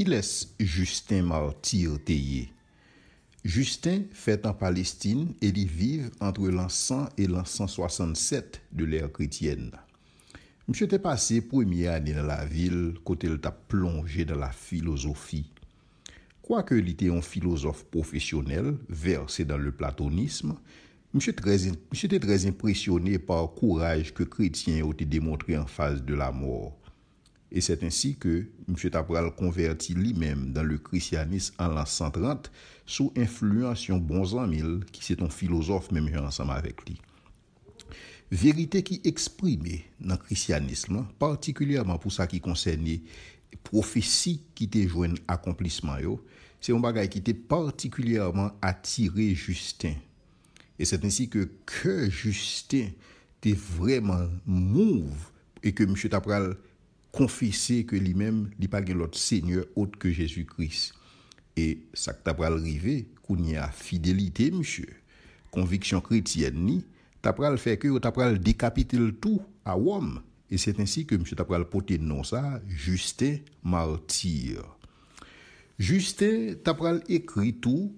Il laisse Justin Martyr teye? Justin fait en Palestine et y vive entre l'an 100 et l'an 167 de l'ère chrétienne. Monsieur était passé première année dans la ville quand il ta plongé dans la philosophie. Quoique il était un philosophe professionnel, versé dans le platonisme, monsieur était très impressionné par courage que que chrétiens ont démontré en face de la mort. Et c'est ainsi que M. Tapral convertit lui-même dans le christianisme en l'an 130 sous l'influence de Bonzamil qui c'est un philosophe même j'ai l'ensemble avec lui. Vérité qui exprimait dans le christianisme particulièrement pour ça qui concerne les prophéties qui déjoignent l'accomplissement c'est un bagaille qui était particulièrement attiré Justin. Et c'est ainsi que Justin était vraiment mouv et que M. Tapral... confesser que lui-même, n'est pas l'autre Seigneur autre que Jésus-Christ. Et ça que arrivé, qu'on y a fidélité, monsieur, conviction chrétienne, ni, a fait que il le décapiter tout à Rome Et c'est ainsi que monsieur Tapral le porter non ça, Justin Martyr. Justin Tapral écrit tout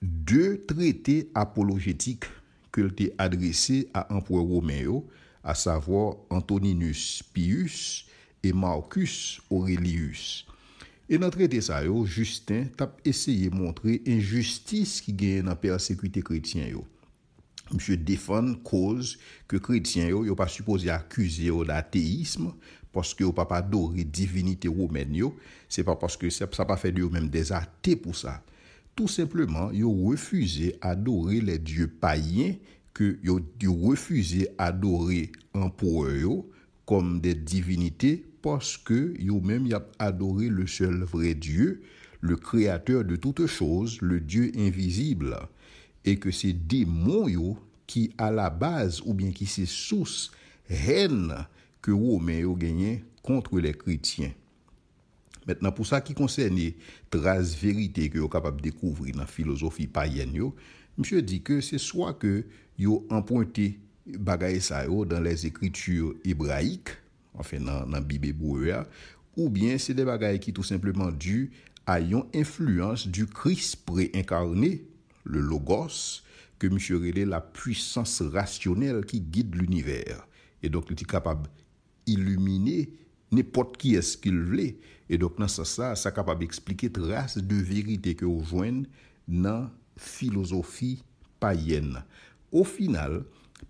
deux traités apologétiques que t'a adressé à empereur Romeo à savoir Antoninus Pius E Marcus Aurelius. E nan trete sa yo, Justin tap eseye montre injustis ki genye nan persekwite kretien yo. Mse Defon koz ke kretien yo yo pa supose akuse yo da ateism, poske yo pa pa adore divinite roumen yo, se pa poske sa pa fe di yo menm dezate pou sa. Tout simplement, yo refuze adore le dieu paien, ke yo refuze adore empore yo, comme des divinités parce que vous même y a adoré le seul vrai Dieu, le créateur de toutes choses, le Dieu invisible, et que ces démons yo, qui à la base ou bien qui c'est source haine que Romains a gagné contre les chrétiens. Maintenant, pour ça qui concerne trace vérité que vous capable de découvrir dans la philosophie païenne, yo, monsieur dit que c'est soit que yo emprunté bagaye sa yo dan les ekritur ebraik, anfen nan bibe bou ea, ou bien se de bagaye ki tout simplement du a yon influence du kris pre-inkarne, le logos ke ms. Rele la puissance rationel ki guide l'univers. Et donc, l'iti kapab illumine nipot ki es kil vle. Et donc, nan sa sa, sa kapab explike trase de verite ke ou jwen nan filosofi payen. Au final,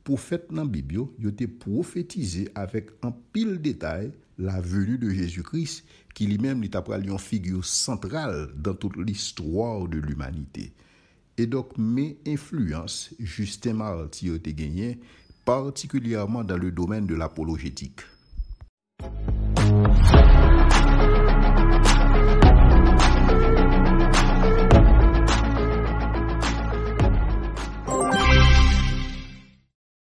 prophète dans la Bible, il était prophétisé avec un pile détail la venue de Jésus-Christ, qui lui-même est après une figure centrale dans toute l'histoire de l'humanité. Et donc, mes influences, justement ont été gagné, particulièrement dans le domaine de l'apologétique.